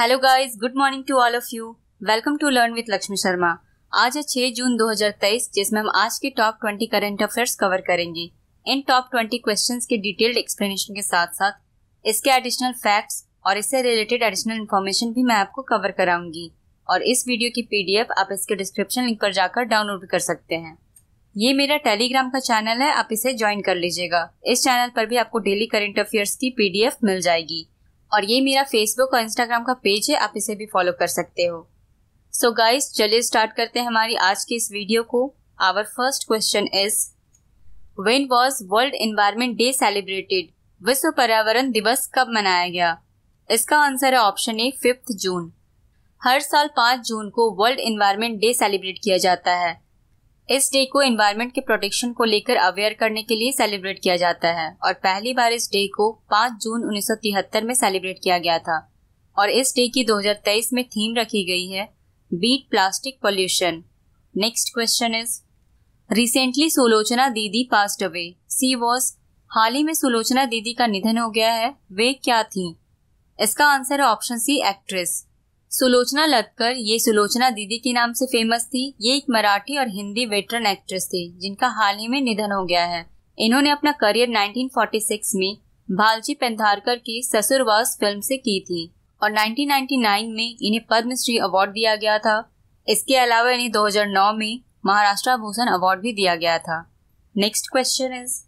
hello guys good morning to all of you welcome to learn with Lakshmi Sharma आज है 6 जून 2023 जिसमें हम आज के टॉप 20 करंट अफेयर्स कवर करेंगे इन टॉप 20 क्वेश्चंस के डिटेल्ड एक्सप्लेनेशन के साथ साथ इसके एडिशनल फैक्ट्स और इससे रिलेटेड एडिशनल इन्फॉर्मेशन भी मैं आपको कवर कराऊंगी और इस वीडियो की पीडीएफ आप इसके डिस्क्रिप्शन लिंक पर जाकर डाउनलोड भी कर सकते हैं ये मेरा टेलीग्राम का चैनल है आप इसे ज्वाइन कर लीजिएगा इस चैनल पर भी आपको डेली करंट अफेयर्स की पीडीएफ मिल जाएगी और ये मेरा फेसबुक और इंस्टाग्राम का पेज है आप इसे भी फॉलो कर सकते हो सो गाइस चलिए स्टार्ट करते हैं हमारी आज की इस वीडियो को our first question is when was World Environment Day celebrated विश्व पर्यावरण दिवस कब मनाया गया इसका आंसर है ऑप्शन ए फिफ्थ जून हर साल पांच जून को वर्ल्ड एनवायरमेंट डे सेलिब्रेट किया जाता है इस डे को एनवायरनमेंट के प्रोटेक्शन को लेकर अवेयर करने के लिए सेलिब्रेट किया जाता है और पहली बार इस डे को 5 जून 1973 में सेलिब्रेट किया गया था और इस डे की 2023 में थीम रखी गई है beat plastic pollution next question is recently Sulochana Didi passed away she was हाल ही में सुलोचना दीदी का निधन हो गया है वे क्या थी इसका आंसर है option C actress Sulochana Latkar ये सुलोचना दीदी के नाम से फेमस थी ये एक मराठी और हिंदी वेटरन एक्ट्रेस थी जिनका हाल ही में निधन हो गया है इन्होंने अपना करियर 1946 में भालजी पेंधारकर की ससुरवास फिल्म से की थी और 1999 में इन्हें पद्मश्री अवार्ड दिया गया था इसके अलावा इन्हें 2009 में महाराष्ट्र भूषण अवार्ड भी दिया गया था next question is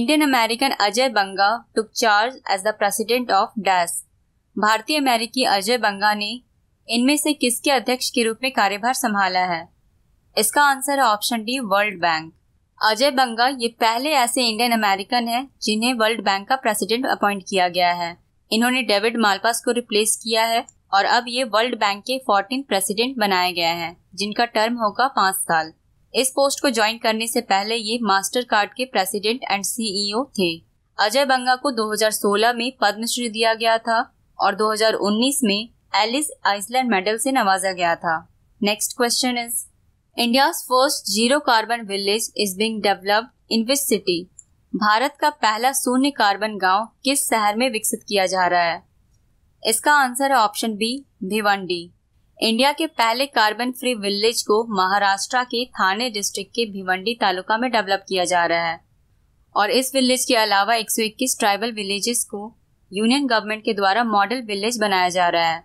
Indian American Ajay Banga took charge as the president of डैस भारतीय अमेरिकी अजय बंगा ने इनमें से किसके अध्यक्ष के रूप में कार्यभार संभाला है इसका आंसर है option D World Bank Ajay Banga ये पहले ऐसे इंडियन अमेरिकन हैं जिन्हें वर्ल्ड बैंक का प्रेसिडेंट अपॉइंट किया गया है इन्होंने डेविड मालपास को रिप्लेस किया है और अब ये वर्ल्ड बैंक के फोर्टीन प्रेसिडेंट बनाए गए हैं जिनका टर्म होगा पांच साल इस पोस्ट को ज्वाइन करने से पहले ये मास्टर कार्ड के प्रेसिडेंट एंड सीईओ e थे अजय बंगा को 2016 में पद्मश्री दिया गया था और 2019 में एलिस आइसलैंड मेडल से नवाजा गया था next question is India first zero carbon village is being developed in which city Bharat का पहला शून्य कार्बन गांव किस शहर में विकसित किया जा रहा है इसका आंसर है ऑप्शन बी भिवंडी इंडिया के पहले कार्बन फ्री विलेज को महाराष्ट्र के थाने डिस्ट्रिक्ट के भिवंडी तालुका में डेवलप किया जा रहा है और इस विलेज के अलावा 121 ट्राइबल विलेजेस को यूनियन गवर्नमेंट के द्वारा मॉडल विलेज बनाया जा रहा है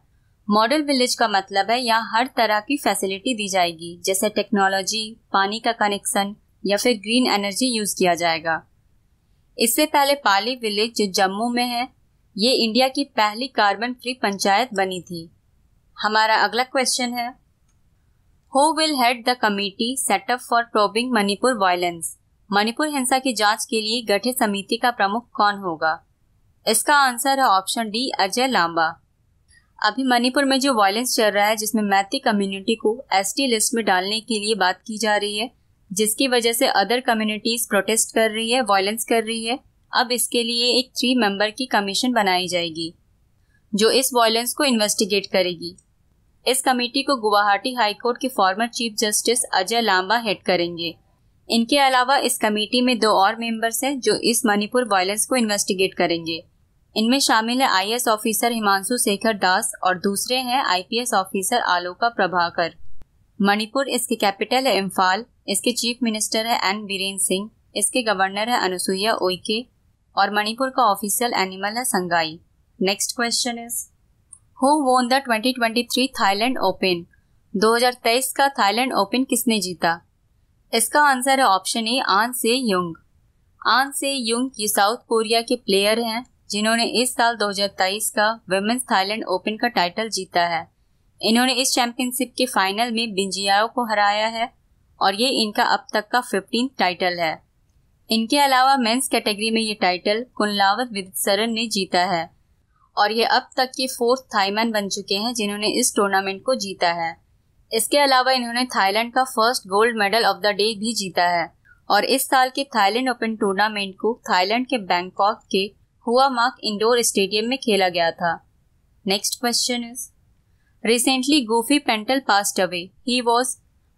मॉडल विलेज का मतलब है यहाँ हर तरह की फैसिलिटी दी जाएगी जैसे टेक्नोलॉजी पानी का कनेक्शन या फिर ग्रीन एनर्जी यूज किया जाएगा इससे पहले पाली विलेज जो जम्मू में है ये इंडिया की पहली कार्बन फ्री पंचायत बनी थी हमारा अगला क्वेश्चन है who will head the committee set up for probing Manipur violence Manipur हिंसा की जांच के लिए गठित समिति का प्रमुख कौन होगा इसका आंसर है ऑप्शन डी अजय लांबा अभी मणिपुर में जो वायलेंस चल रहा है जिसमें मैथी कम्युनिटी को एस लिस्ट में डालने के लिए बात की जा रही है जिसकी वजह से अदर कम्युनिटीज प्रोटेस्ट कर रही है वायलेंस कर रही है अब इसके लिए एक थ्री मेंबर की कमीशन बनाई जाएगी जो इस वायलेंस को इन्वेस्टिगेट करेगी इस कमेटी को गुवाहाटी हाईकोर्ट के former chief justice Ajay Lamba head करेंगे इनके अलावा इस कमेटी में दो और मेंबर्स हैं जो इस मणिपुर वायलेंस को इन्वेस्टिगेट करेंगे इनमें शामिल है आईएएस ऑफिसर हिमांशु शेखर दास और दूसरे हैं आईपीएस ऑफिसर आलोका प्रभाकर मणिपुर इसके कैपिटल है इम्फाल इसके चीफ मिनिस्टर है एन बीरेन सिंह इसके गवर्नर है अनुसुईया ओके और मणिपुर का ऑफिशियल एनिमल है Sangai next question is who won the 2023 Thailand Open 2023 का थाईलैंड ओपन किसने जीता इसका आंसर है ऑप्शन ए आन से युंग आन से युंग ये साउथ कोरिया के प्लेयर हैं जिन्होंने इस साल 2023 का वेमेंस थाईलैंड ओपन का टाइटल जीता है इन्होंने इस चैंपियनशिप के फाइनल में बिंजियाओ को हराया है और ये इनका अब तक का फिफ्टीन टाइटल है इनके अलावा मेंस कैटेगरी में ये टाइटल कुंलावत विदसरन ने जीता है और ये अब तक के फोर्थ थाईमैन बन चुके हैं जिन्होंने इस टूर्नामेंट को जीता है इसके अलावा इन्होंने थाईलैंड का first gold medal of the day भी जीता है और इस साल के थाईलैंड ओपन टूर्नामेंट को थाईलैंड के बैंकॉक के मार्क इंडोर स्टेडियम में खेला गया था next question is recently Gufi Paintal passed away he was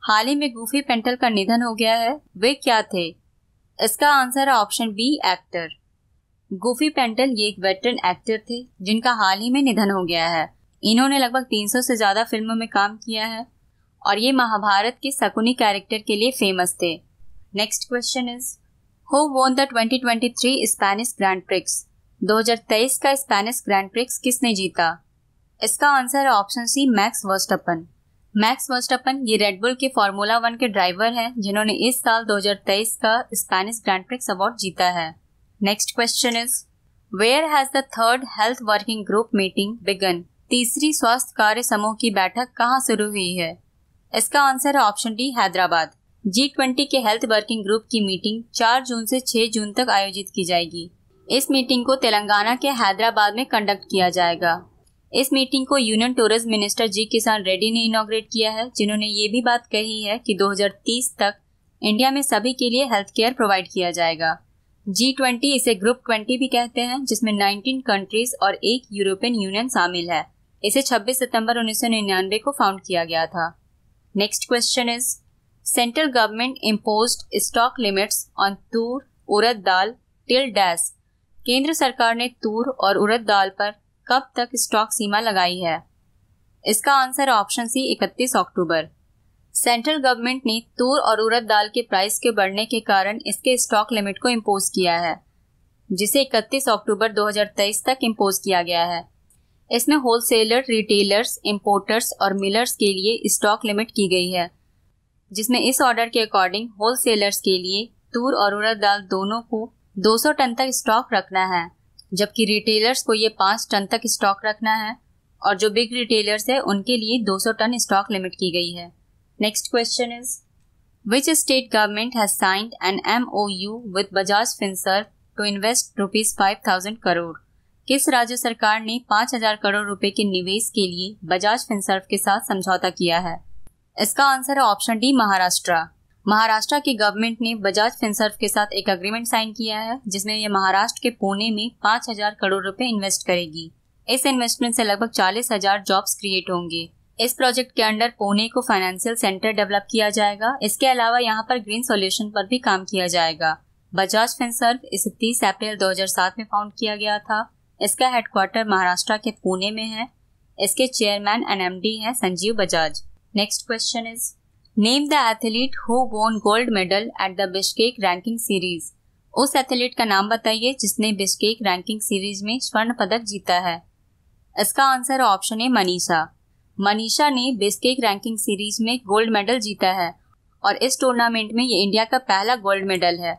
हाल ही में गोफी पेंटल का निधन हो गया है वे क्या थे इसका आंसर है option B actor Gufi Paintal ये एक वेटरन एक्टर थे जिनका हाल ही में निधन हो गया है इन्होंने लगभग 300 से ज़्यादा फिल्मों में काम किया है और ये महाभारत के शकुनी कैरेक्टर के लिए फेमस थे next question is who won the 2023 Spanish Grand Prix 2023 का स्पेनिश ग्रैंड प्रिक्स किसने जीता इसका आंसर है option C Max Verstappen Max Verstappen ये रेडबुल के फार्मूला वन के ड्राइवर हैं जिन्होंने इस साल 2023 का स्पेनिश ग्रैंड प्रिक्स अवार्ड जीता है next question is where has the third health working group meeting began तीसरी स्वास्थ्य कार्य समूह की बैठक कहाँ शुरू हुई है इसका आंसर है option D Hyderabad G twenty के हेल्थ वर्किंग ग्रुप की मीटिंग 4 जून से 6 जून तक आयोजित की जाएगी इस मीटिंग को तेलंगाना के हैदराबाद में कंडक्ट किया जाएगा इस मीटिंग को यूनियन टूरिज्म मिनिस्टर जी किसान रेड्डी ने इनोग्रेट किया है जिन्होंने ये भी बात कही है कि 2030 तक इंडिया में सभी के लिए हेल्थ केयर प्रोवाइड किया जाएगा जी ट्वेंटी इसे ग्रुप ट्वेंटी भी कहते हैं जिसमें 19 कंट्रीज और एक यूरोपियन यूनियन शामिल है इसे 26 सितंबर 1999 को फाउंड किया गया था next question is central government impose stock limits on tur urad dal till dash केंद्र सरकार ने तूर और उड़द दाल पर कब तक स्टॉक सीमा लगाई है इसका आंसर ऑप्शन सी 31 अक्टूबर सेंट्रल गवर्नमेंट ने तूर और उड़द दाल के प्राइस के बढ़ने के कारण इसके स्टॉक लिमिट को इम्पोज किया है जिसे 31 अक्टूबर 2023 तक इम्पोज किया गया है इसमें होलसेलर रिटेलर्स इम्पोर्टर्स और मिलर्स के लिए स्टॉक लिमिट की गई है जिसमें इस ऑर्डर के अकॉर्डिंग होलसेलर्स के लिए तूर और उड़द दाल दोनों को 200 टन तक स्टॉक रखना है जबकि रिटेलर्स को ये पाँच टन तक स्टॉक रखना है और जो बिग रिटेलर्स है उनके लिए 200 टन स्टॉक लिमिट की गई है next question is which state government has signed an M O U with Bajaj Finserv to invest rupees five thousand crore किस राज्य सरकार ने पाँच हजार करोड़ रुपए के निवेश के लिए बजाज फिनसर्व के साथ समझौता किया है इसका आंसर है ऑप्शन डी महाराष्ट्र महाराष्ट्र की गवर्नमेंट ने बजाज फिनसर्व के साथ एक अग्रीमेंट साइन किया है जिसमें यह महाराष्ट्र के पुणे में पाँच हजार करोड़ रुपए इन्वेस्ट करेगी इस इन्वेस्टमेंट से लगभग चालीस हजार जॉब्स क्रिएट होंगे इस प्रोजेक्ट के अंडर पुणे को फाइनेंशियल सेंटर डेवलप किया जाएगा इसके अलावा यहाँ पर ग्रीन सोल्यूशन पर भी काम किया जाएगा बजाज फिनसर्व इसे तीस अप्रैल दो में फाउंड किया गया था इसका हेडक्वार्टर महाराष्ट्र के पुणे में है इसके चेयरमैन एन एम डी है Sanjeev Bajaj next question is name the athlete who won gold medal at the Bishkek ranking series उस एथलीट का नाम बताइए जिसने बिश्केक रैंकिंग सीरीज में स्वर्ण पदक जीता है इसका आंसर ऑप्शन है मनीषा मनीषा ने बिश्केक रैंकिंग सीरीज में गोल्ड मेडल जीता है और इस टूर्नामेंट में ये इंडिया का पहला गोल्ड मेडल है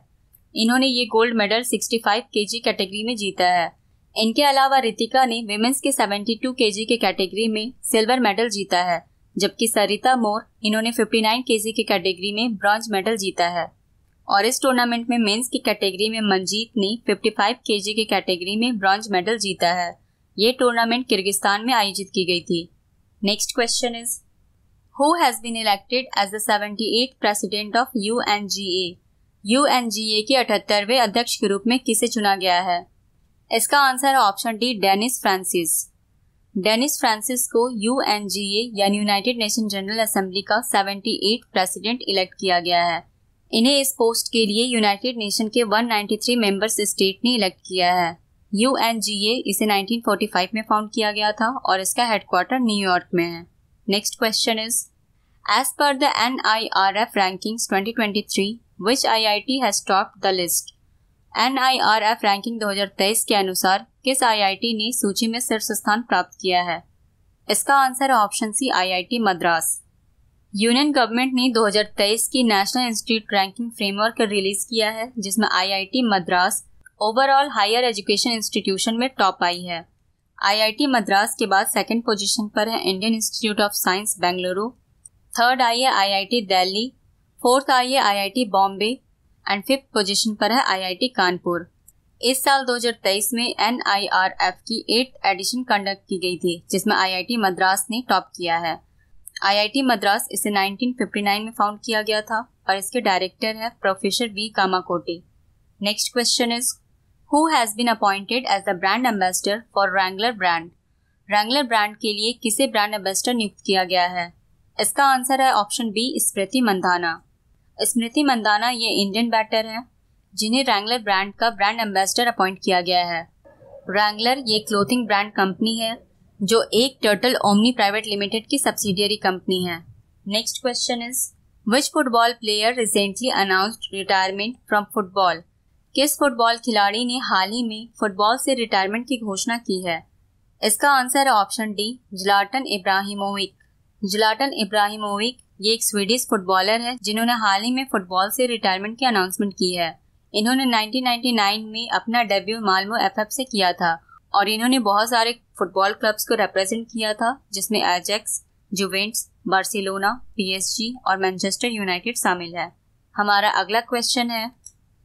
इन्होंने ये गोल्ड मेडल 65 केजी कैटेगरी में जीता है इनके अलावा रितिका ने विमेंस के 72 केजी के कैटेगरी में सिल्वर मेडल जीता है जबकि सरिता मोर इन्होंने 59 के की कैटेगरी में ब्रॉन्ज मेडल जीता है और इस टूर्नामेंट में मेंस की कैटेगरी में मंजीत ने 55 केजी की कैटेगरी में ब्रॉन्ज मेडल जीता है ये टूर्नामेंट किर्गिस्तान में आयोजित की गई थी next question is who has been elected as the seventy eight president of U N G A U N G A के अठहत्तरवें अध्यक्ष के रूप में किसे चुना गया है इसका आंसर है option D Dennis Francis Dennis Francis को यू यानी यूनाइटेड नेशन जनरल असेंबली का 78 प्रेसिडेंट इलेक्ट किया गया है इन्हें इस पोस्ट के लिए यूनाइटेड नेशन के 193 मेंबर्स स्टेट ने इलेक्ट किया है यू इसे 1945 में फाउंड किया गया था और इसका हेडक्वार्टर न्यूयॉर्क में है next question is as per the N I R F ranking twenty twenty three which I I T has top the list N I R F ranking 2023 के अनुसार किस आईआईटी ने सूची में शीर्ष स्थान प्राप्त किया है इसका आंसर है option C IIT Madras union government ने 2023 की national institute ranking framework release किया है जिसमें IIT Madras overall higher education institution में टॉप आई है आईआईटी मद्रास के बाद सेकंड पोजीशन पर है Indian Institute of Science Bengaluru third I I T Delhi fourth I I T Bombay and fifth position पर है आईआईटी कानपुर इस साल 2023 में एन की एट एडिशन कंडक्ट की गई थी जिसमें आईआईटी मद्रास ने टॉप किया है आईआईटी मद्रास इसे 1959 में फाउंड किया गया था और इसके डायरेक्टर है professor V Kamakoti next question is who has been appointed as the brand ambassador for Wrangler brand Wrangler brand के लिए किसे ब्रांड एम्बेसडर नियुक्त किया गया है इसका आंसर है ऑप्शन बी स्मृति मंदाना स्मृति मंदाना ये इंडियन बैटर हैं जिन्हें रैंगलर ब्रांड का ब्रांड एम्बेसडर अपॉइंट किया गया है रैंगलर ये क्लोथिंग ब्रांड कंपनी है जो एक टर्टल ओमनी प्राइवेट लिमिटेड की सब्सिडियरी कंपनी है next question is which football player recently announced retirement from football किस फुटबॉल खिलाड़ी ने हाल ही में फुटबॉल से रिटायरमेंट की घोषणा की है इसका आंसर है option D Zlatan Ibrahimovic Zlatan Ibrahimovic ये एक स्वीडिश फुटबॉलर है जिन्होंने हाल ही में फुटबॉल से रिटायरमेंट की अनाउंसमेंट की है इन्होंने 1999 में अपना डेब्यू मालमो एफएफ से किया था और इन्होंने बहुत सारे फुटबॉल क्लब्स को रिप्रेजेंट किया था जिसमें एजेक्स जुवेंट्स बार्सिलोना पीएसजी और मैनचेस्टर यूनाइटेड शामिल है हमारा अगला क्वेश्चन है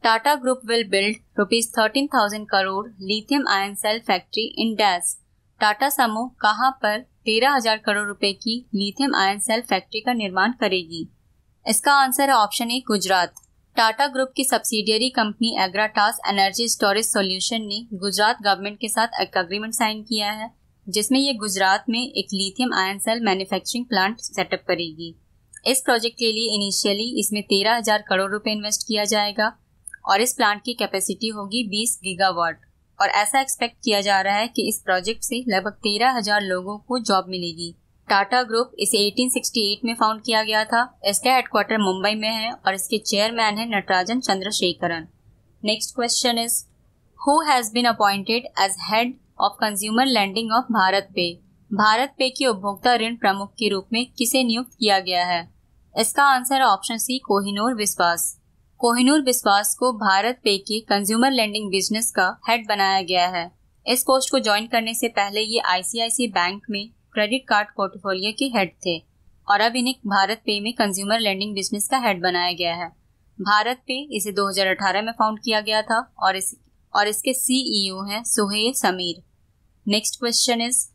Tata group will build rupees thirteen thousand crore lithium ion cell factory in dash Tata समूह कहाँ पर तेरह हजार करोड़ रुपए की लिथियम आयन सेल फैक्ट्री का निर्माण करेगी इसका आंसर है option A Gujarat Tata group की subsidiary company Agratas energy storage solution ने गुजरात गवर्नमेंट के साथ एक अग्रीमेंट साइन किया है जिसमें ये गुजरात में एक lithium ion cell manufacturing plant setup करेगी इस प्रोजेक्ट के लिए इनिशियली इसमें तेरह हजार करोड़ रुपए इन्वेस्ट किया जाएगा और इस प्लांट की कैपेसिटी होगी गीगा गीगावाट और ऐसा एक्सपेक्ट किया जा रहा है कि इस प्रोजेक्ट से लगभग तेरह हजार लोगों को जॉब मिलेगी टाटा ग्रुप इसे 1868 में फाउंड किया गया था इसका हेडक्वार्टर मुंबई में है और इसके चेयरमैन है Natarajan Chandrasekaran next question is who has been appointed as head of consumer lending of BharatPe BharatPe की उपभोक्ता ऋण प्रमुख के रूप में किसे नियुक्त किया गया है इसका आंसर है ऑप्शन सी कोहिनूर विश्वास कोहिनूर विश्वास को भारत पे की कंज्यूमर लैंडिंग बिजनेस का हेड बनाया गया है इस पोस्ट को ज्वाइन करने से पहले ये आईसीआईसी बैंक में क्रेडिट कार्ड पोर्टफोलियो के हेड थे और अब इन्हें भारत पे में कंज्यूमर लैंडिंग बिजनेस का हेड बनाया गया है भारत पे इसे 2018 में फाउंड किया गया था और इस और इसके सीईओ e हैं Suhail Sameer next question is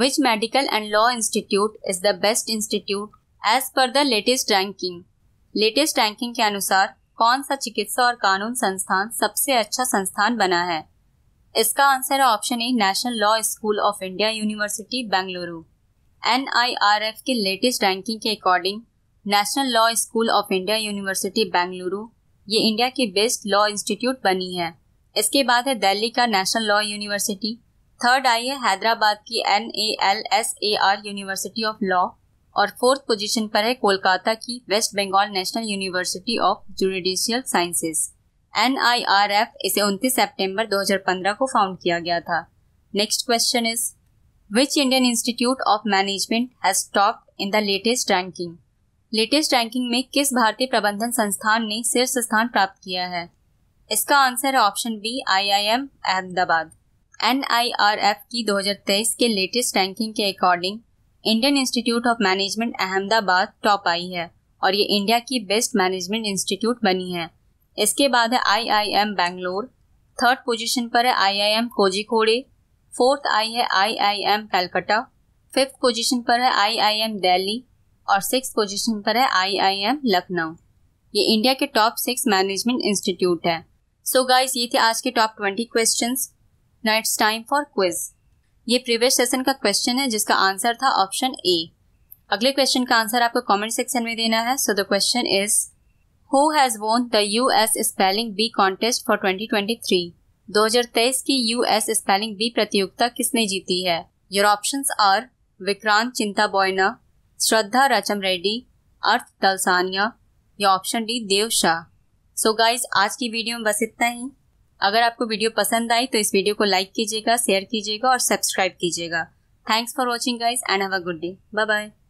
which medical and law institute is the best institute as per the latest ranking latest ranking के अनुसार कौन सा चिकित्सा और कानून संस्थान सबसे अच्छा संस्थान बना है इसका आंसर है option A National Law School of India University Bengaluru and के लेटेस्ट रैंकिंग के according National Law School of India University Bengaluru ये इंडिया की बेस्ट लॉ इंस्टीट्यूट बनी है इसके बाद है दिल्ली का नेशनल लॉ यूनिवर्सिटी थर्ड आई है हैदराबाद की N A L S A R university of law और फोर्थ पोजीशन पर है कोलकाता की West Bengal national university of judicial sciences and इसे 29 सितंबर 2015 को फाउंड किया गया था next question is which Indian Institute of Management has top in the latest ranking latest ranking में किस भारतीय प्रबंधन संस्थान ने शीर्ष स्थान प्राप्त किया है इसका आंसर है option B IIM Ahmedabad and की 2023 के लेटेस्ट रैंकिंग के according Indian Institute of Management Ahmedabad top आई है और ये इंडिया की बेस्ट मैनेजमेंट इंस्टीट्यूट बनी है इसके बाद है I I M Bangalore third position पर है I I M Kozhikode fourth आई है I I M Calcutta fifth position पर है आई आई एम दिल्ली और सिक्स पोजिशन पर है आई आई एम लखनऊ ये इंडिया के टॉप सिक्स मैनेजमेंट इंस्टीट्यूट है सो so गाइज ये थे आज के top twenty question knights time for quiz ये प्रीवियस सेशन का क्वेश्चन है जिसका आंसर था ऑप्शन ए अगले क्वेश्चन का आंसर आपको कमेंट सेक्शन में देना है so the question is who has won the U S spelling bee contest for 2023 2023 की यू एस स्पेलिंग बी प्रतियोगिता किसने जीती है योर ऑप्शन आर विक्रांत चिंता बॉयना श्रद्धा रचम रेड्डी अर्थ दलसानिया या option D Dev Shah so guys आज की वीडियो में बस इतना ही अगर आपको वीडियो पसंद आई तो इस वीडियो को लाइक कीजिएगा शेयर कीजिएगा और सब्सक्राइब कीजिएगा thanks for watching guys and have a good day bye bye